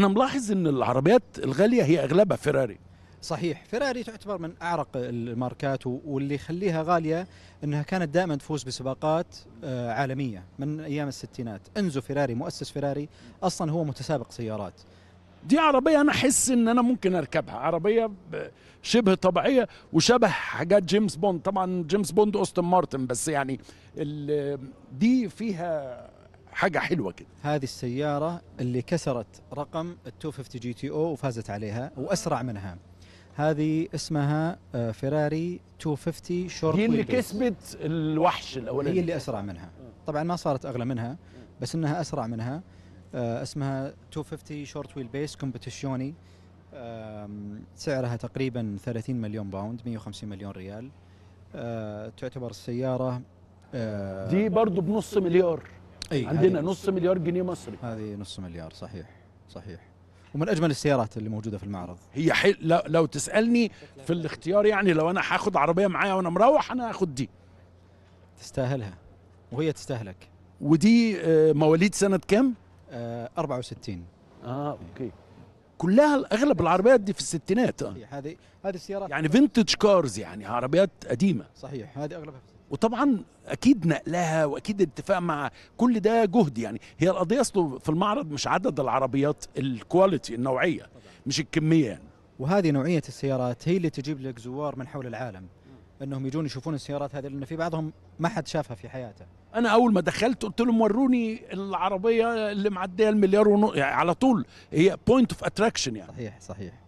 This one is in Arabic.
انا ملاحظ ان العربيات الغاليه هي اغلبها فيراري صحيح فيراري تعتبر من اعرق الماركات واللي يخليها غاليه انها كانت دائما تفوز بسباقات آه، عالميه من ايام الستينات انزو فيراري مؤسس فيراري اصلا هو متسابق سيارات دي عربيه انا احس ان انا ممكن اركبها عربيه شبه طبيعيه وشبه حاجات جيمس بوند طبعا جيمس بوند اوستن مارتن بس يعني دي فيها حاجه حلوه كده هذه السياره اللي كسرت رقم ال 250 جي تي او وفازت عليها واسرع منها هذه اسمها فيراري 250 شورت هي اللي كسبت الوحش الاولاني هي اللي اسرع منها طبعا ما صارت اغلى منها بس انها اسرع منها آه، اسمها 250 شورت ويل بيس كومبيتيشوني سعرها تقريبا 30 مليون باوند 150 مليون ريال آه، تعتبر السياره آه، دي برضو بنص مليار أي عندنا نص مليار جنيه مصري هذه نص مليار صحيح صحيح ومن اجمل السيارات اللي موجوده في المعرض هي حل... لو, لو تسالني في الاختيار يعني لو انا هاخد عربيه معايا وانا مروح انا هاخد دي تستاهلها وهي تستاهلك ودي آه، مواليد سنه كام 64 آه،, اه اوكي كلها اغلب العربيات دي في الستينات آه. هذه هذه السيارات يعني فينتج كارز يعني عربيات قديمه صحيح هذه اغلبها في وطبعا اكيد نقلها واكيد الاتفاق مع كل ده جهد يعني هي القضيه اصله في المعرض مش عدد العربيات الكواليتي النوعيه مش الكميه يعني. وهذه نوعيه السيارات هي اللي تجيب لك زوار من حول العالم انهم يجون يشوفون السيارات هذه لان في بعضهم ما حد شافها في حياته انا اول ما دخلت قلت لهم وروني العربيه اللي معديه المليار ونص يعني على طول هي بوينت اوف اتراكشن يعني صحيح صحيح